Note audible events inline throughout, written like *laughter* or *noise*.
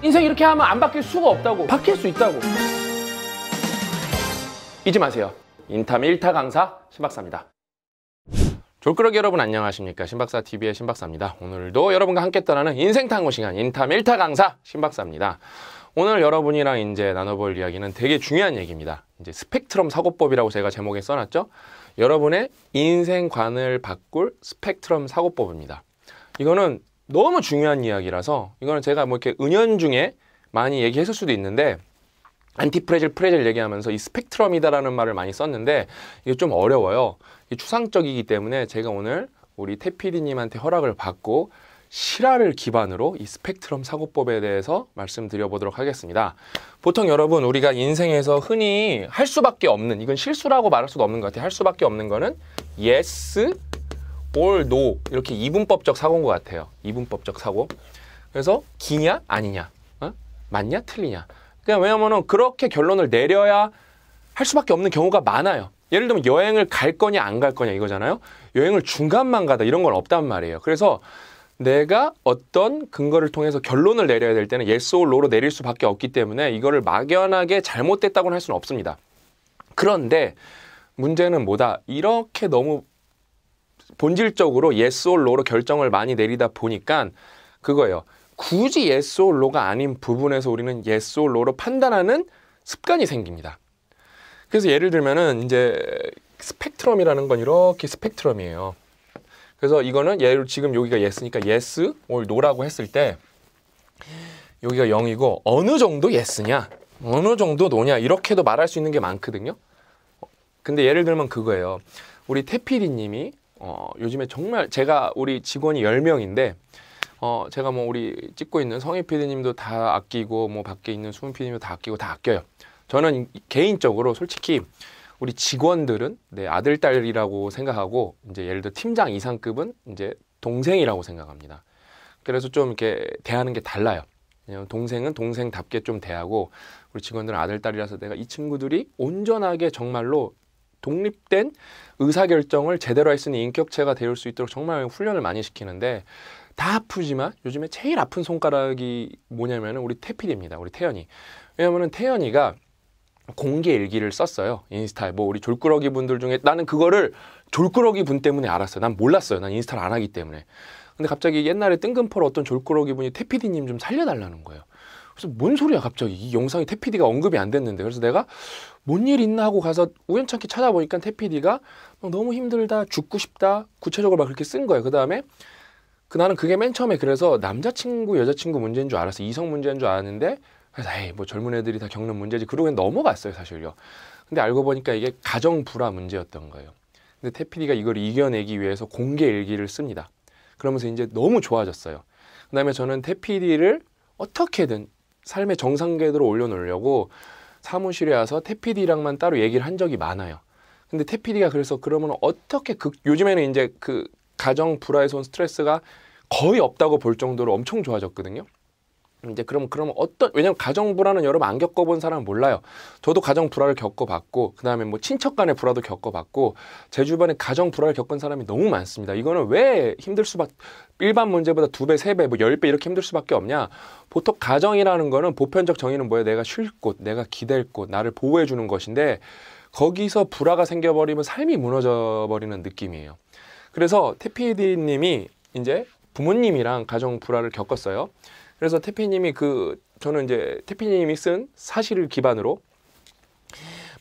인생 이렇게 하면 안 바뀔 수가 없다고 바뀔 수 있다고 잊지 마세요 인탐 1타 강사 신박사입니다 졸그럭 여러분 안녕하십니까 신박사TV의 신박사입니다 오늘도 여러분과 함께 떠나는 인생 탐구 시간 인탐 1타 강사 신박사입니다 오늘 여러분이랑 이제 나눠볼 이야기는 되게 중요한 얘기입니다 이제 스펙트럼 사고법이라고 제가 제목에 써놨죠 여러분의 인생관을 바꿀 스펙트럼 사고법입니다 이거는 너무 중요한 이야기라서 이거는 제가 뭐 이렇게 은연중에 많이 얘기했을 수도 있는데 안티프레젤프레젤 얘기하면서 이 스펙트럼이다라는 말을 많이 썼는데 이게 좀 어려워요. 이 추상적이기 때문에 제가 오늘 우리 태피디님한테 허락을 받고 실화를 기반으로 이 스펙트럼 사고법에 대해서 말씀드려 보도록 하겠습니다. 보통 여러분 우리가 인생에서 흔히 할 수밖에 없는 이건 실수라고 말할 수도 없는 것 같아요. 할 수밖에 없는 거는 yes 올, 노 이렇게 이분법적 사고인 것 같아요. 이분법적 사고. 그래서 기냐 아니냐 어? 맞냐 틀리냐. 그냥 왜냐면은 그렇게 결론을 내려야 할 수밖에 없는 경우가 많아요. 예를 들면 여행을 갈 거냐 안 갈 거냐 이거잖아요. 여행을 중간만 가다 이런 건 없단 말이에요. 그래서 내가 어떤 근거를 통해서 결론을 내려야 될 때는 yes or no로 내릴 수밖에 없기 때문에 이거를 막연하게 잘못됐다고는 할 수는 없습니다. 그런데 문제는 뭐다? 이렇게 너무 본질적으로 yes or no로 결정을 많이 내리다 보니까 그거예요. 굳이 yes or no가 아닌 부분에서 우리는 yes or no로 판단하는 습관이 생깁니다. 그래서 예를 들면은 이제 스펙트럼이라는 건 이렇게 스펙트럼이에요. 그래서 이거는 예를 지금 여기가 yes니까 yes or no라고 했을 때 여기가 0이고 어느 정도 yes냐 어느 정도 노냐 이렇게도 말할 수 있는 게 많거든요. 근데 예를 들면 그거예요. 우리 태피이 님이 어, 요즘에 정말 제가 우리 직원이 열명인데 어, 제가 뭐 우리 찍고 있는 성희 PD님도 다 아끼고 뭐 밖에 있는 수은 PD님도 다 아끼고 다 아껴요. 저는 개인적으로 솔직히 우리 직원들은 내 아들 딸이라고 생각하고 이제 예를 들어 팀장 이상급은 이제 동생이라고 생각합니다. 그래서 좀 이렇게 대하는 게 달라요. 동생은 동생답게 좀 대하고 우리 직원들은 아들 딸이라서 내가 이 친구들이 온전하게 정말로 독립된 의사결정을 제대로 할 수 있는 인격체가 되올 수 있도록 정말 훈련을 많이 시키는데 다 아프지만 요즘에 제일 아픈 손가락이 뭐냐면은 우리 태필입니다. 우리 태연이. 왜냐면은 태연이가 공개 일기를 썼어요. 인스타에. 뭐 우리 졸꾸러기 분들 중에 나는 그거를 졸꾸러기 분 때문에 알았어요. 난 몰랐어요. 난 인스타를 안 하기 때문에. 근데 갑자기 옛날에 뜬금포로 어떤 졸꾸러기 분이 태피디님 좀 살려달라는 거예요. 그래서 뭔 소리야 갑자기 이 영상이 태피디가 언급이 안 됐는데 그래서 내가 뭔 일 있나 하고 가서 우연찮게 찾아보니까 태피디가 어, 너무 힘들다 죽고 싶다 구체적으로 막 그렇게 쓴 거예요 그 다음에 그 나는 그게 맨 처음에 그래서 남자친구 여자친구 문제인 줄 알았어 이성 문제인 줄 알았는데 그래서 에이 뭐 젊은 애들이 다 겪는 문제지 그러고 넘어갔어요 사실요 근데 알고 보니까 이게 가정 불화 문제였던 거예요 근데 태피디가 이걸 이겨내기 위해서 공개 일기를 씁니다 그러면서 이제 너무 좋아졌어요 그 다음에 저는 태피디를 어떻게든 삶의 정상 궤도로 올려놓으려고 사무실에 와서 태피디랑만 따로 얘기를 한 적이 많아요. 근데 태피디가 그래서 그러면 어떻게 그 요즘에는 이제 그 가정 불화에서 온 스트레스가 거의 없다고 볼 정도로 엄청 좋아졌거든요. 이제 그럼 그럼 어떤 왜냐면 가정 불화는 여러분 안 겪어본 사람은 몰라요. 저도 가정 불화를 겪어봤고 그다음에 뭐 친척 간의 불화도 겪어봤고 제 주변에 가정 불화를 겪은 사람이 너무 많습니다. 이거는 왜 힘들 수 밖 일반 문제보다 두 배, 세 배, 뭐 열 배 이렇게 힘들 수밖에 없냐? 보통 가정이라는 거는 보편적 정의는 뭐예요? 내가 쉴 곳, 내가 기댈 곳, 나를 보호해 주는 것인데 거기서 불화가 생겨버리면 삶이 무너져 버리는 느낌이에요. 그래서 태피디님이 이제 부모님이랑 가정 불화를 겪었어요. 그래서 태피님이 그 저는 이제 태피님이 쓴 사실을 기반으로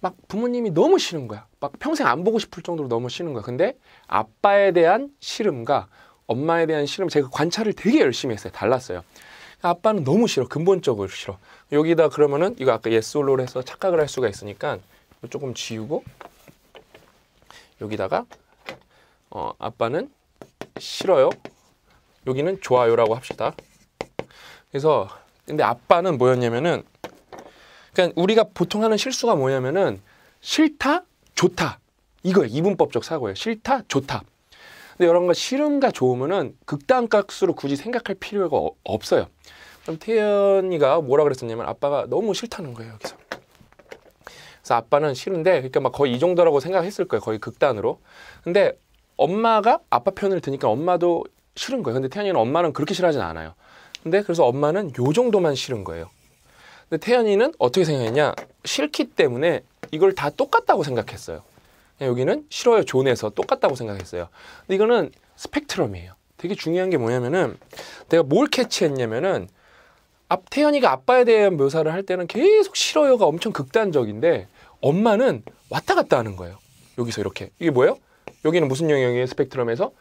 막 부모님이 너무 싫은 거야. 막 평생 안 보고 싶을 정도로 너무 싫은 거야. 근데 아빠에 대한 싫음과 엄마에 대한 싫음 제가 그 관찰을 되게 열심히 했어요. 달랐어요. 아빠는 너무 싫어. 근본적으로 싫어. 여기다 그러면은 이거 아까 예솔로를 서 착각을 할 수가 있으니까 조금 지우고 여기다가 어, 아빠는 싫어요. 여기는 좋아요라고 합시다. 그래서 근데 아빠는 뭐였냐면은 그러니까 우리가 보통 하는 실수가 뭐냐면은 싫다 좋다 이거예요 이분법적 사고예요 싫다 좋다 근데 여러분거 싫음과 좋음은 극단값으로 굳이 생각할 필요가 어, 없어요 그럼 태연이가 뭐라 그랬었냐면 아빠가 너무 싫다는 거예요 여기서 그래서 아빠는 싫은데 그러니까 막 거의 이 정도라고 생각했을 거예요 거의 극단으로 근데 엄마가 아빠 편을 드니까 엄마도 싫은 거예요 근데 태연이는 엄마는 그렇게 싫어하진 않아요 근데 그래서 엄마는 요 정도만 싫은 거예요. 근데 태연이는 어떻게 생각했냐? 싫기 때문에 이걸 다 똑같다고 생각했어요. 여기는 싫어요 존에서 똑같다고 생각했어요. 근데 이거는 스펙트럼이에요. 되게 중요한 게 뭐냐면은 내가 뭘 캐치했냐면은 앞 태연이가 아빠에 대한 묘사를 할 때는 계속 싫어요가 엄청 극단적인데 엄마는 왔다 갔다 하는 거예요. 여기서 이렇게 이게 뭐예요? 여기는 무슨 영역이에요? 스펙트럼에서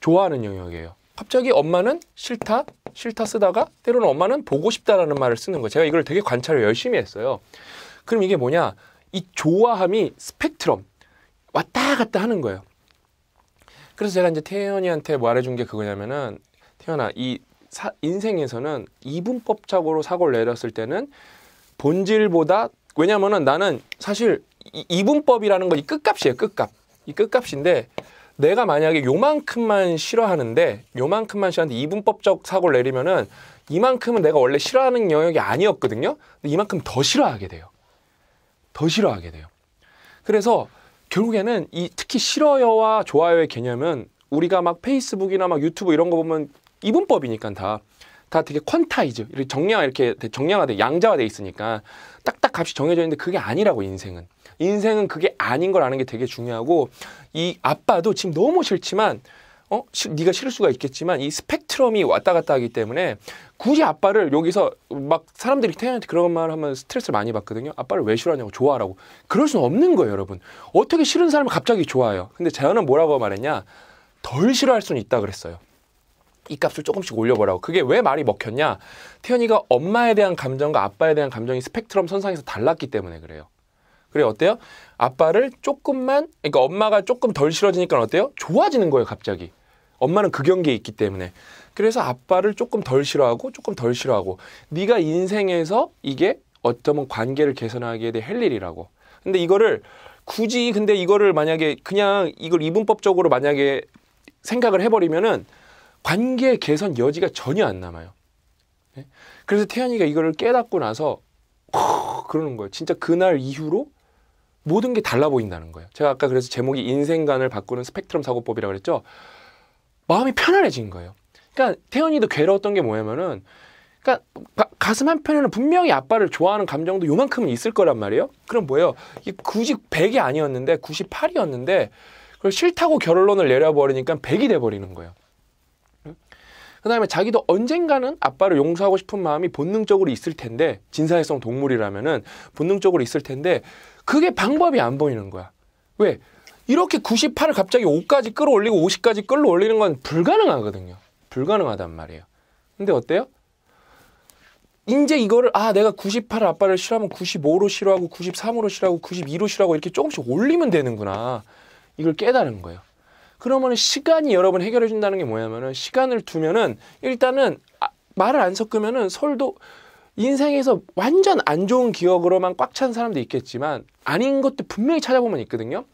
좋아하는 영역이에요. 갑자기 엄마는 싫다, 싫다 쓰다가 때로는 엄마는 보고 싶다라는 말을 쓰는 거예요. 제가 이걸 되게 관찰을 열심히 했어요. 그럼 이게 뭐냐? 이 좋아함이 스펙트럼 왔다 갔다 하는 거예요. 그래서 제가 이제 태연이한테 말해준 게 그거냐면은 태연아 이 사, 인생에서는 이분법적으로 사고를 내렸을 때는 본질보다 왜냐면은 나는 사실 이, 이분법이라는 건이 끝값이에요 끝값 이 끝값인데 내가 만약에 요만큼만 싫어하는데 요만큼만 싫어하는데 이분법적 사고를 내리면은 이만큼은 내가 원래 싫어하는 영역이 아니었거든요. 근데 이만큼 더 싫어하게 돼요. 더 싫어하게 돼요. 그래서 결국에는 이 특히 싫어요와 좋아요의 개념은 우리가 막 페이스북이나 막 유튜브 이런 거 보면 이분법이니까 다다 되게 퀀타이즈 이렇게 정량화 이렇게 정량화돼 양자화돼 있으니까 딱딱 값이 정해져 있는데 그게 아니라고 인생은 인생은 그게 아닌 걸 아는 게 되게 중요하고 이 아빠도 지금 너무 싫지만 어 시, 네가 싫을 수가 있겠지만 이 스펙트럼이 왔다 갔다 하기 때문에 굳이 아빠를 여기서 막 사람들이 태연한테 그런 말 하면 스트레스를 많이 받거든요 아빠를 왜 싫어하냐고 좋아하라고 그럴 수는 없는 거예요 여러분 어떻게 싫은 사람을 갑자기 좋아해요 근데 자연은 뭐라고 말했냐 덜 싫어할 수는 있다 그랬어요 이 값을 조금씩 올려보라고. 그게 왜 말이 먹혔냐? 태연이가 엄마에 대한 감정과 아빠에 대한 감정이 스펙트럼 선상에서 달랐기 때문에 그래요. 그래 어때요? 아빠를 조금만 그러니까 엄마가 조금 덜 싫어지니까 어때요? 좋아지는 거예요 갑자기. 엄마는 그 경계에 있기 때문에 그래서 아빠를 조금 덜 싫어하고 조금 덜 싫어하고 네가 인생에서 이게 어쩌면 관계를 개선하게될 일이라고. 근데 이거를 굳이 근데 이거를 만약에 그냥 이걸 이분법적으로 만약에 생각을 해버리면은 관계 개선 여지가 전혀 안 남아요. 네? 그래서 태연이가 이거를 깨닫고 나서 허, 그러는 거예요. 진짜 그날 이후로 모든 게 달라 보인다는 거예요. 제가 아까 그래서 제목이 인생관을 바꾸는 스펙트럼 사고법이라고 그랬죠. 마음이 편안해진 거예요. 그러니까 태연이도 괴로웠던 게 뭐냐면은 그러니까 가, 슴 한편에는 분명히 아빠를 좋아하는 감정도 요만큼은 있을 거란 말이에요. 그럼 뭐예요? 이 굳이 100이 아니었는데 98이었는데 그걸 싫다고 결론을 내려버리니까 100이 돼버리는 거예요. 그 다음에 자기도 언젠가는 아빠를 용서하고 싶은 마음이 본능적으로 있을 텐데 진사회성 동물이라면은 본능적으로 있을 텐데 그게 방법이 안 보이는 거야. 왜? 이렇게 98을 갑자기 5까지 끌어올리고 50까지 끌어올리는 건 불가능하거든요. 불가능하단 말이에요. 근데 어때요? 이제 이거를 아 내가 98 아빠를 싫어하면 95로 싫어하고 93으로 싫어하고 92로 싫어하고 이렇게 조금씩 올리면 되는구나. 이걸 깨달은 거예요. 그러면 시간이 여러분 해결해 준다는 게 뭐냐면은 시간을 두면은 일단은 아, 말을 안 섞으면은 설도 인생에서 완전 안 좋은 기억으로만 꽉 찬 사람도 있겠지만 아닌 것도 분명히 찾아보면 있거든요.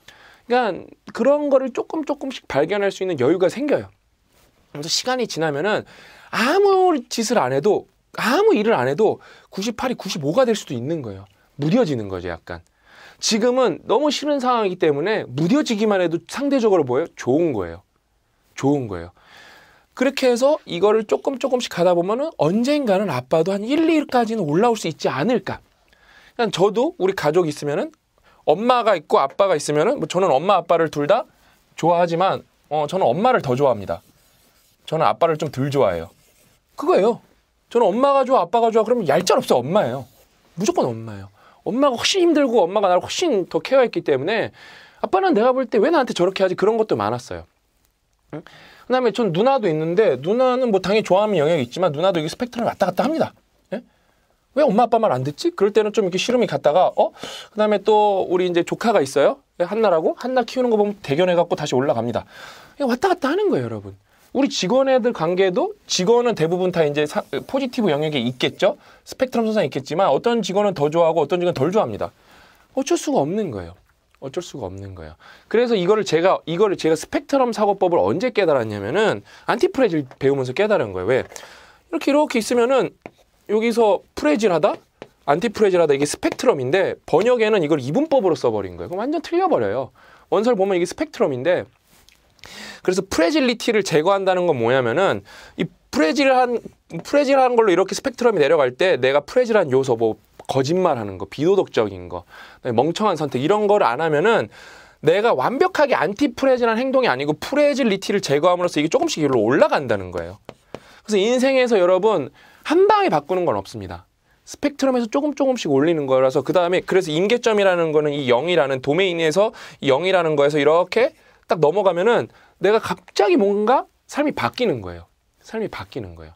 그러니까 그런 거를 조금 조금씩 발견할 수 있는 여유가 생겨요. 그래서 시간이 지나면은 아무 짓을 안 해도 아무 일을 안 해도 98이 95가 될 수도 있는 거예요. 무뎌지는 거죠, 약간. 지금은 너무 싫은 상황이기 때문에 무뎌지기만 해도 상대적으로 뭐예요? 좋은 거예요. 좋은 거예요. 그렇게 해서 이거를 조금 조금씩 가다 보면은 언젠가는 아빠도 한 1, 2일까지는 올라올 수 있지 않을까. 그냥 저도 우리 가족 있으면은 엄마가 있고 아빠가 있으면은 뭐 저는 엄마 아빠를 둘 다 좋아하지만 어 저는 엄마를 더 좋아합니다. 저는 아빠를 좀 덜 좋아해요. 그거예요. 저는 엄마가 좋아 아빠가 좋아 그러면 얄짤 없어 엄마예요. 무조건 엄마예요. 엄마가 훨씬 힘들고 엄마가 나를 훨씬 더 케어했기 때문에 아빠는 내가 볼 때 왜 나한테 저렇게 하지 그런 것도 많았어요. 응? 그다음에 전 누나도 있는데 누나는 뭐 당연히 좋아하는 영역이 있지만 누나도 이게 스펙트럼 왔다 갔다 합니다. 예? 왜 엄마 아빠 말 안 듣지? 그럴 때는 좀 이렇게 시름이 갔다가 어 그다음에 또 우리 이제 조카가 있어요 예, 한나라고 한나 키우는 거 보면 대견해 갖고 다시 올라갑니다. 예, 왔다 갔다 하는 거예요 여러분. 우리 직원 애들 관계도 직원은 대부분 다 이제 사, 포지티브 영역에 있겠죠. 스펙트럼 선상 있겠지만 어떤 직원은 더 좋아하고 어떤 직원은 덜 좋아합니다. 어쩔 수가 없는 거예요. 어쩔 수가 없는 거예요. 그래서 이거를 제가 이거를 제가 스펙트럼 사고법을 언제 깨달았냐면은 안티프레질 배우면서 깨달은 거예요. 왜? 이렇게 이렇게 있으면은 여기서 프레질하다 안티프레질하다 이게 스펙트럼인데 번역에는 이걸 이분법으로 써버린 거예요. 그럼 완전 틀려버려요. 원서를 보면 이게 스펙트럼인데 그래서 프레질리티를 제거한다는 건 뭐냐면은 이 프레질한 프레질한 걸로 이렇게 스펙트럼이 내려갈 때 내가 프레질한 요소 뭐 거짓말하는 거, 비도덕적인 거, 멍청한 선택 이런 걸 안 하면은 내가 완벽하게 안티 프레질한 행동이 아니고 프레질리티를 제거함으로써 이게 조금씩 위로 올라간다는 거예요. 그래서 인생에서 여러분 한 방에 바꾸는 건 없습니다. 스펙트럼에서 조금 조금씩 올리는 거라서 그 다음에 그래서 임계점이라는 거는 이 0이라는 도메인에서 0이라는 거에서 이렇게 딱 넘어가면은 내가 갑자기 뭔가 삶이 바뀌는 거예요. 삶이 바뀌는 거예요.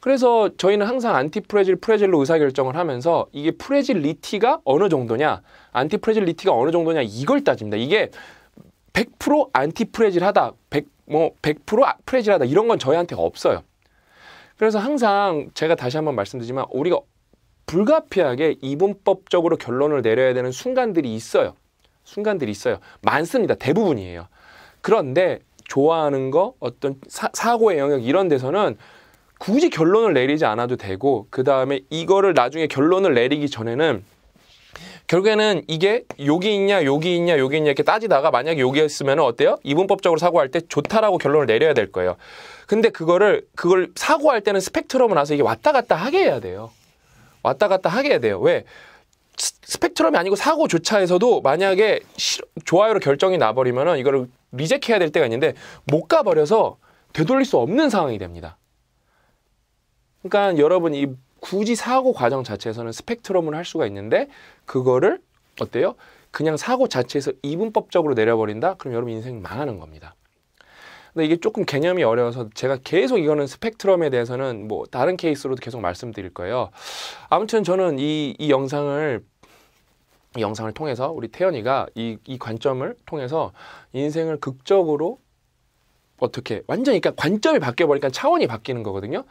그래서 저희는 항상 안티프레질, 프레질로 의사결정을 하면서 이게 프레질리티가 어느 정도냐, 안티프레질리티가 어느 정도냐 이걸 따집니다. 이게 100% 안티프레질하다, 100, 뭐, 100% 프레질하다 이런 건 저희한테 없어요. 그래서 항상 제가 다시 한번 말씀드리지만 우리가 불가피하게 이분법적으로 결론을 내려야 되는 순간들이 있어요. 순간들이 있어요. 많습니다. 대부분이에요. 그런데 좋아하는 거, 어떤 사, 고의 영역 이런 데서는 굳이 결론을 내리지 않아도 되고 그 다음에 이거를 나중에 결론을 내리기 전에는 결국에는 이게 여기 있냐 여기 있냐 여기 있냐 이렇게 따지다가 만약에 여기였으면 어때요? 이분법적으로 사고할 때 좋다라고 결론을 내려야 될 거예요. 근데 그거를 그걸 사고할 때는 스펙트럼을 나서 이게 왔다 갔다 하게 해야 돼요. 왔다 갔다 하게 해야 돼요. 왜? 스펙트럼이 아니고 사고조차에서도 만약에 좋아요로 결정이 나버리면은 이거를 리젝해야 될 때가 있는데 못 가버려서 되돌릴 수 없는 상황이 됩니다. 그러니까 여러분 이 굳이 사고 과정 자체에서는 스펙트럼을 할 수가 있는데 그거를 어때요? 그냥 사고 자체에서 이분법적으로 내려버린다? 그럼 여러분 인생 망하는 겁니다. 근데 이게 조금 개념이 어려워서 제가 계속 이거는 스펙트럼에 대해서는 뭐 다른 케이스로도 계속 말씀드릴 거예요. 아무튼 저는 이, 이 영상을 이 영상을 통해서 우리 태연이가 이, 이 관점을 통해서 인생을 극적으로 어떻게 완전히 그러니까 관점이 바뀌어 버리니까 차원이 바뀌는 거거든요.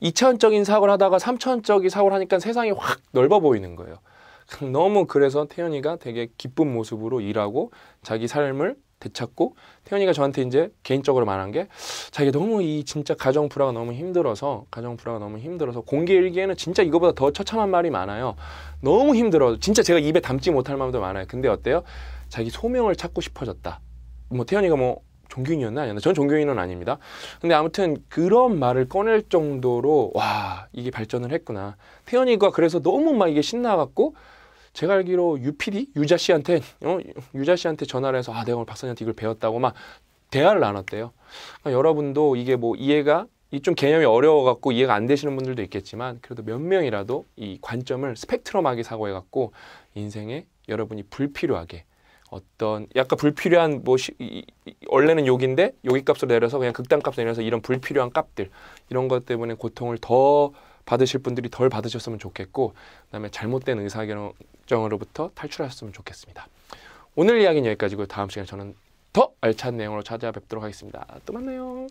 이차원적인 사고를 하다가 삼차원적인 사고를 하니까 세상이 확 넓어 보이는 거예요. *laughs* 너무 그래서 태연이가 되게 기쁜 모습으로 일하고 자기 삶을 되찾고 태연이가 저한테 이제 개인적으로 말한 게 자기가 너무 이 진짜 가정 불화가 너무 힘들어서 가정 불화가 너무 힘들어서 공개 일기에는 진짜 이거보다 더 처참한 말이 많아요. 너무 힘들어. 진짜 제가 입에 담지 못할 마음도 많아요. 근데 어때요? 자기 소명을 찾고 싶어졌다. 뭐 태연이가 뭐 종교인이었나 아니었나 전 종교인은 아닙니다. 근데 아무튼 그런 말을 꺼낼 정도로 와 이게 발전을 했구나. 태연이가 그래서 너무 막 이게 신나갖고 제가 알기로 유PD 유자 씨한테 어? 유자 씨한테 전화를 해서 아 내가 오늘 박사님한테 이걸 배웠다고 막 대화를 나눴대요. 그러니까 여러분도 이게 뭐 이해가 이 좀 개념이 어려워갖고 이해가 안 되시는 분들도 있겠지만 그래도 몇 명이라도 이 관점을 스펙트럼하게 사고해갖고 인생에 여러분이 불필요하게 어떤 약간 불필요한 뭐 시, 이, 이, 원래는 욕인데 여기 값으로 내려서 그냥 극단 값으로 내려서 이런 불필요한 값들 이런 것 때문에 고통을 더 받으실 분들이 덜 받으셨으면 좋겠고 그다음에 잘못된 의사결정으로부터 탈출하셨으면 좋겠습니다. 오늘 이야기는 여기까지고요. 다음 시간에 저는 더 알찬 내용으로 찾아뵙도록 하겠습니다. 또 만나요.